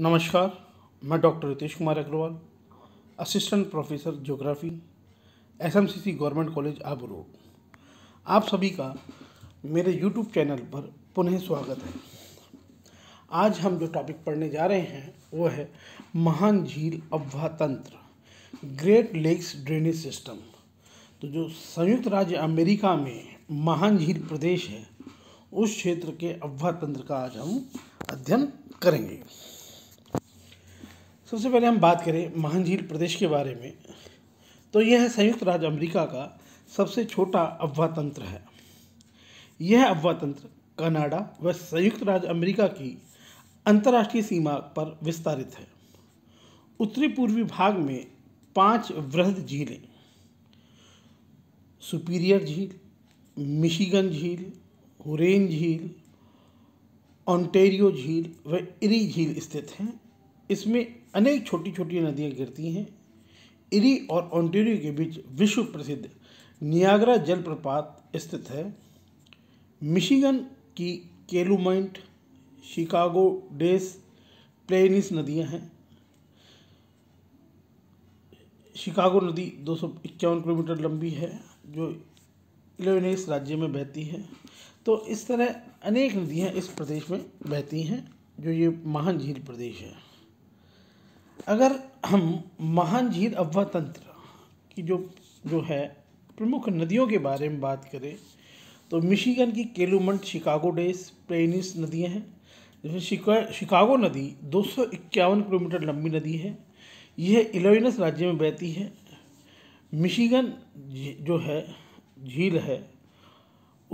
नमस्कार मैं doctor Ritesh Kumar Agrawal assistant professor geography SMCC government college Abu road आप सभी का मेरे यूट्यूब चैनल पर पुनः स्वागत है आज हम जो टॉपिक पढ़ने जा रहे हैं वो है महान झील अब्वा तंत्र ग्रेट लेक्स ड्रेनेज सिस्टम तो जो संयुक्त राज्य अमेरिका में महान झील प्रदेश है उस क्षेत्र के अब्वा तंत्र का आज हम अध्ययन करेंगे सबसे पहले हम बात करें महान झील प्रदेश के बारे में तो यह संयुक्त राज्य अमेरिका का सबसे छोटा अफवा तंत्र है यह अफवा तंत्र कनाडा व संयुक्त राज्य अमेरिका की अंतर्राष्ट्रीय सीमा पर विस्तारित है उत्तरी पूर्वी भाग में पांच वृहद झीलें सुपीरियर झील मिशिगन झील हुरेन झील ऑन्टेरियो झील व इरी झील स्थित हैं इसमें अनेक छोटी छोटी नदियाँ गिरती हैं इरी और ओंटेरियो के बीच विश्व प्रसिद्ध नियाग्रा जलप्रपात स्थित है मिशिगन की केलुमाइंट शिकागो डेस प्लेनिस नदियां हैं शिकागो नदी दो किलोमीटर लंबी है जो इलेवेनिस राज्य में बहती है तो इस तरह अनेक नदियाँ इस प्रदेश में बहती हैं जो ये महान झील प्रदेश है अगर हम महान झील अव्वा तंत्र की जो जो है प्रमुख नदियों के बारे में बात करें तो मिशिगन की केलूमंट शिकागो डेस प्लेनिस नदियाँ हैं जिसमें शिका, शिकागो नदी दो किलोमीटर लंबी नदी है यह इलोइनस राज्य में बहती है मिशिगन जो है झील है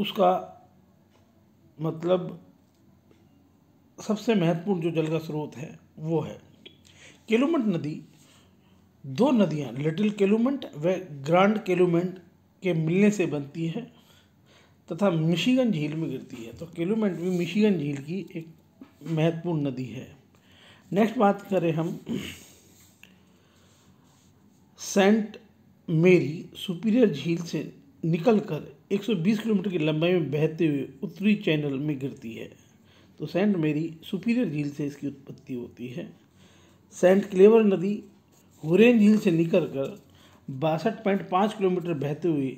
उसका मतलब सबसे महत्वपूर्ण जो जल का स्रोत है वो है केलुमंट नदी दो नदियाँ लिटिल केलुमंट व ग्रांड केलुमेंट के मिलने से बनती है तथा मिशीगन झील में गिरती है तो केलुमेंट भी मिशिगन झील की एक महत्वपूर्ण नदी है नेक्स्ट बात करें हम सेंट मेरी सुपीरियर झील से निकलकर 120 किलोमीटर की लंबाई में बहते हुए उत्तरी चैनल में गिरती है तो सेंट मेरी सुपीरियर झील से इसकी उत्पत्ति होती है सेंट क्लेवर नदी हुरेन झील से निकल कर बासठ पॉइंट पाँच किलोमीटर बहते हुए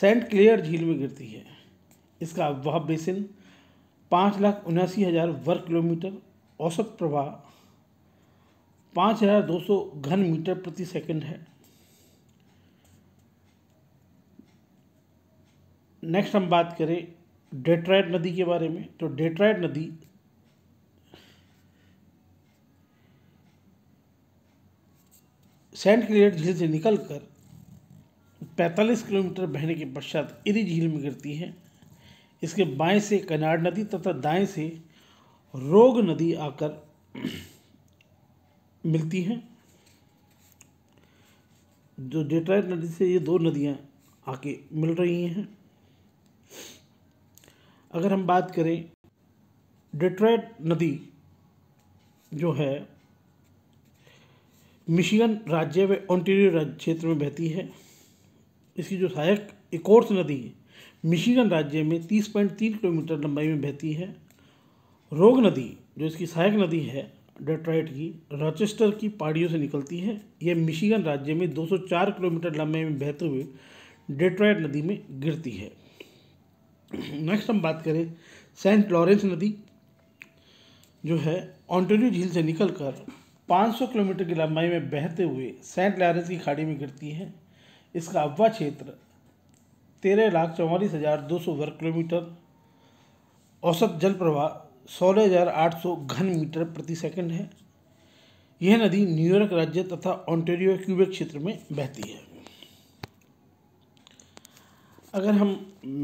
सेंट क्लेयर झील में गिरती है इसका वह बेसिन पाँच लाख उनासी हज़ार वर्ग किलोमीटर औसत प्रवाह पाँच हज़ार दो सौ घन मीटर प्रति सेकंड है नेक्स्ट हम बात करें डेट्राइड नदी के बारे में तो डेट्राइड नदी सेंट क्लियर झील से निकल कर पैंतालीस किलोमीटर बहने के पश्चात इरी झील में गिरती है इसके बाएं से कनाड नदी तथा दाएं से रोग नदी आकर मिलती हैं जो डेट्राइट नदी से ये दो नदियाँ आके मिल रही हैं अगर हम बात करें डेट्राइट नदी जो है मिशिगन राज्य व ओंटेरियो राज्य क्षेत्र में बहती है इसकी जो सहायक इकोर्स नदी है मिशिगन राज्य में तीस पॉइंट तीन किलोमीटर लंबाई में बहती है रोग नदी जो इसकी सहायक नदी है डेट्राइट की रॉचेस्टर की पहाड़ियों से निकलती है यह मिशिगन राज्य में 204 किलोमीटर लंबे में बहते हुए डेट्राइट नदी में गिरती है नेक्स्ट हम बात करें सेंट लॉरेंस नदी जो है ऑन्टेरियो झील से निकलकर 500 किलोमीटर की लंबाई में बहते हुए सेंट लॉरेंस की खाड़ी में गिरती है इसका अव्वा क्षेत्र तेरह लाख चौवालीस हज़ार दो सौ वर्ग किलोमीटर औसत जल प्रवाह सोलह हज़ार आठ सौ घन मीटर प्रति सेकंड है यह नदी न्यूयॉर्क राज्य तथा ऑन्टेरियो क्यूबेक क्षेत्र में बहती है अगर हम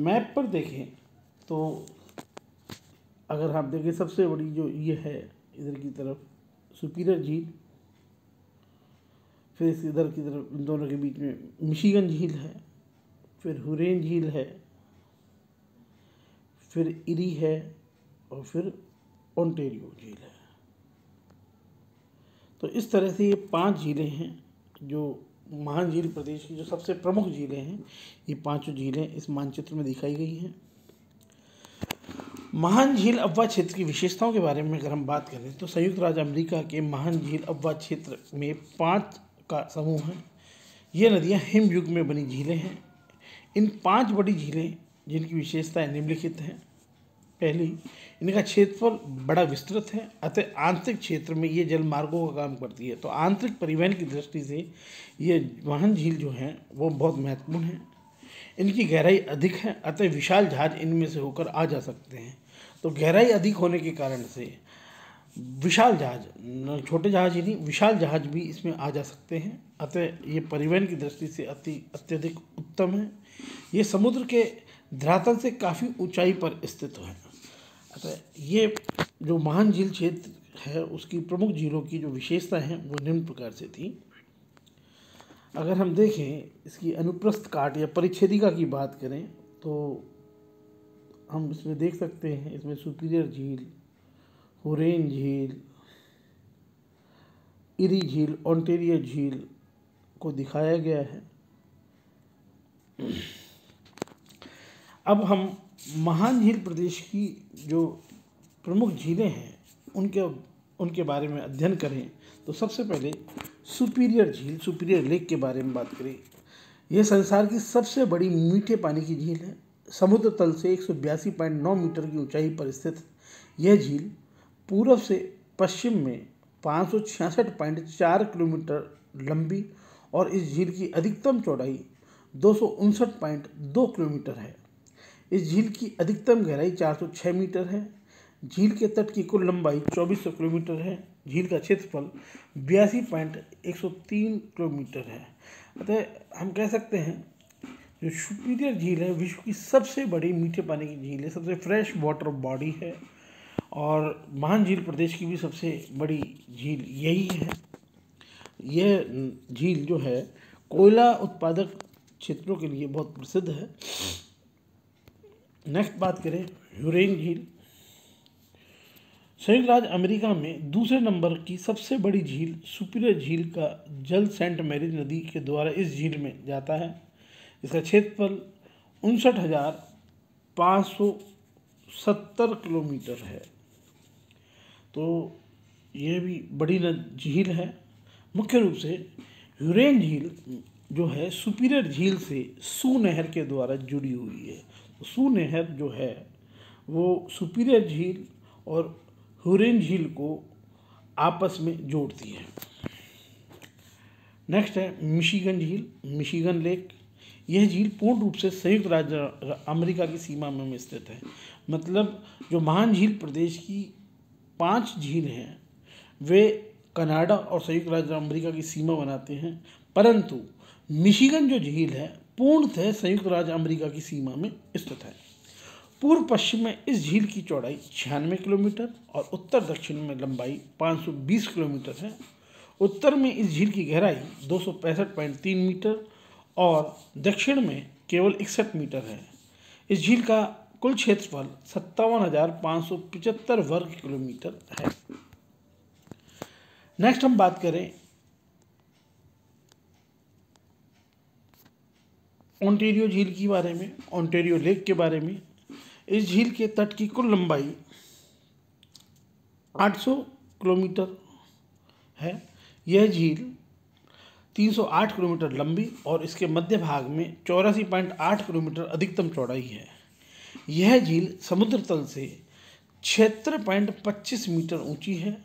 मैप पर देखें तो अगर आप देखें सबसे बड़ी जो ये है इधर की तरफ सुपीरियर झील फिर इस इधर की तरफ इन दोनों के बीच में मिशिगन झील है फिर हुरेन झील है फिर इरी है और फिर ओंटेरियो झील है तो इस तरह से ये पांच झीलें हैं जो महान झील प्रदेश की जो सबसे प्रमुख झीलें हैं ये पांचों झीलें इस मानचित्र में दिखाई गई हैं महान झील अव्वा क्षेत्र की विशेषताओं के बारे में अगर हम बात करें तो संयुक्त राज्य अमेरिका के महान झील अव्वा क्षेत्र में पाँच का समूह है ये नदियाँ हिम युग में बनी झीलें हैं इन पांच बड़ी झीलें जिनकी विशेषताएं निम्नलिखित हैं पहली इनका क्षेत्रफल बड़ा विस्तृत है अतः आंतरिक क्षेत्र में ये जल मार्गों का काम करती है तो आंतरिक परिवहन की दृष्टि से ये महान झील जो हैं वो बहुत महत्वपूर्ण है इनकी गहराई अधिक है अतः विशाल जहाज इनमें से होकर आ जा सकते हैं तो गहराई अधिक होने के कारण से विशाल जहाज छोटे जहाज ही नहीं विशाल जहाज भी इसमें आ जा सकते हैं अतः ये परिवहन की दृष्टि से अति अत्यधिक उत्तम है ये समुद्र के धरातल से काफ़ी ऊंचाई पर स्थित है अतः ये जो महान झील क्षेत्र है उसकी प्रमुख झीलों की जो विशेषता है वो निम्न प्रकार से थी अगर हम देखें इसकी अनुप्रस्थ काट या परिच्छेदिका की बात करें तो हम इसमें देख सकते हैं इसमें सुपीरियर झील होरेन झील इरी झील ऑन्टेरियो झील को दिखाया गया है अब हम महान झील प्रदेश की जो प्रमुख झीलें हैं उनके उनके बारे में अध्ययन करें तो सबसे पहले सुपीरियर झील सुपीरियर लेक के बारे में बात करें यह संसार की सबसे बड़ी मीठे पानी की झील है समुद्र तल से एक मीटर की ऊंचाई पर स्थित यह झील पूर्व से पश्चिम में पाँच किलोमीटर लंबी और इस झील की अधिकतम चौड़ाई दो किलोमीटर है इस झील की अधिकतम गहराई 406 मीटर है झील के तट की कुल लंबाई 2400 किलोमीटर है झील का क्षेत्रफल बयासी पॉइंट एक सौ तीन किलोमीटर है अतः हम कह सकते हैं जो सुपीरियर झील है विश्व की सबसे बड़ी मीठे पानी की झील है सबसे फ्रेश वाटर बॉडी है और महान झील प्रदेश की भी सबसे बड़ी झील यही है यह झील जो है कोयला उत्पादक क्षेत्रों के लिए बहुत प्रसिद्ध है नेक्स्ट बात करें यूरेन झील संयुक्त राज्य अमेरिका में दूसरे नंबर की सबसे बड़ी झील सुपीरियर झील का जल सेंट मैरिज नदी के द्वारा इस झील में जाता है इसका क्षेत्रफल उनसठ हजार पाँच सौ सत्तर किलोमीटर है तो ये भी बड़ी झील है मुख्य रूप से ह्यूरेन झील जो है सुपीरियर झील से सू नहर के द्वारा जुड़ी हुई है तो सू नहर जो है वो सुपीरियर झील और हुरेन झील को आपस में जोड़ती है नेक्स्ट है मिशीगन झील मिशीगन लेक यह झील पूर्ण रूप से संयुक्त राज्य अमेरिका की सीमा में स्थित है मतलब जो महान झील प्रदेश की पांच झील हैं वे कनाडा और संयुक्त राज्य अमेरिका की सीमा बनाते हैं परंतु मिशिगन जो झील है पूर्णतः संयुक्त राज्य अमेरिका की सीमा में स्थित है पूर्व पश्चिम में इस झील की चौड़ाई छियानवे किलोमीटर और उत्तर दक्षिण में लंबाई 520 किलोमीटर है उत्तर में इस झील की गहराई दो मीटर और दक्षिण में केवल इकसठ मीटर है इस झील का कुल क्षेत्रफल सत्तावन हजार पाँच सौ पिचहत्तर वर्ग किलोमीटर है नेक्स्ट हम बात करें ओंटेरियो झील के बारे में ओंटेरियो लेक के बारे में इस झील के तट की कुल लंबाई 800 किलोमीटर है यह झील 308 किलोमीटर लंबी और इसके मध्य भाग में चौरासी पॉइंट आठ किलोमीटर अधिकतम चौड़ाई है यह झील समुद्र तल से क्षेत्र पॉइंट पच्चीस मीटर ऊंची है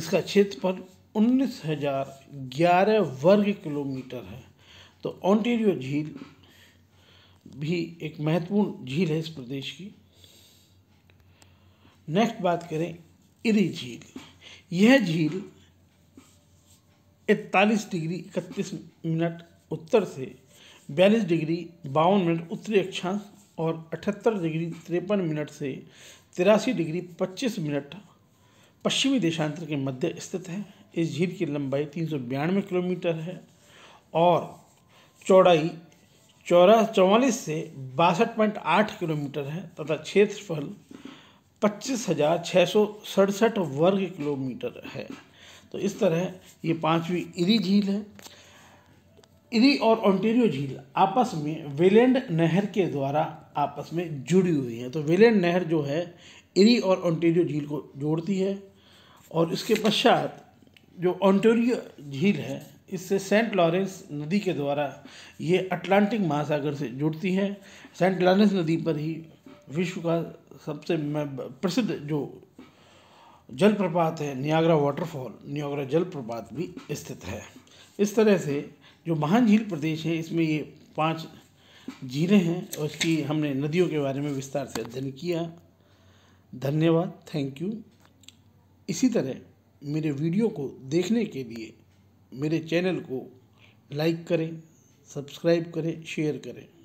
इसका क्षेत्रफल उन्नीस हजार ग्यारह वर्ग किलोमीटर है तो ऑन्टेरियो झील भी एक महत्वपूर्ण झील है इस प्रदेश की नेक्स्ट बात करें इरी झील यह झील इकतालीस डिग्री इकतीस मिनट उत्तर से बयालीस डिग्री बावन मिनट उत्तरी अक्षांश और अठहत्तर डिग्री तिरपन मिनट से तिरासी डिग्री पच्चीस मिनट पश्चिमी देशांतर के मध्य स्थित है इस झील की लंबाई तीन सौ बयानवे किलोमीटर है और चौड़ाई चौरा चौवालीस से बासठ पॉइंट आठ किलोमीटर है तथा क्षेत्रफल पच्चीस हजार छः सौ सड़सठ वर्ग किलोमीटर है तो इस तरह ये पांचवी इरी झील है इरी और ओंटेरियो झील आपस में वेलैंड नहर के द्वारा आपस में जुड़ी हुई है तो वेलैंड नहर जो है इरी और ओंटेरियो झील को जोड़ती है और इसके पश्चात जो ओंटेरियो झील है इससे सेंट लॉरेंस नदी के द्वारा ये अटलांटिक महासागर से जुड़ती है सेंट लॉरेंस नदी पर ही विश्व का सबसे प्रसिद्ध जो जलप्रपात है नियाग्रा वाटरफॉल नियाग्रा जलप्रपात भी स्थित है इस तरह से जो महान झील प्रदेश है इसमें ये पांच झीलें हैं और इसकी हमने नदियों के बारे में विस्तार से अध्ययन किया धन्यवाद थैंक यू इसी तरह मेरे वीडियो को देखने के लिए मेरे चैनल को लाइक करें सब्सक्राइब करें शेयर करें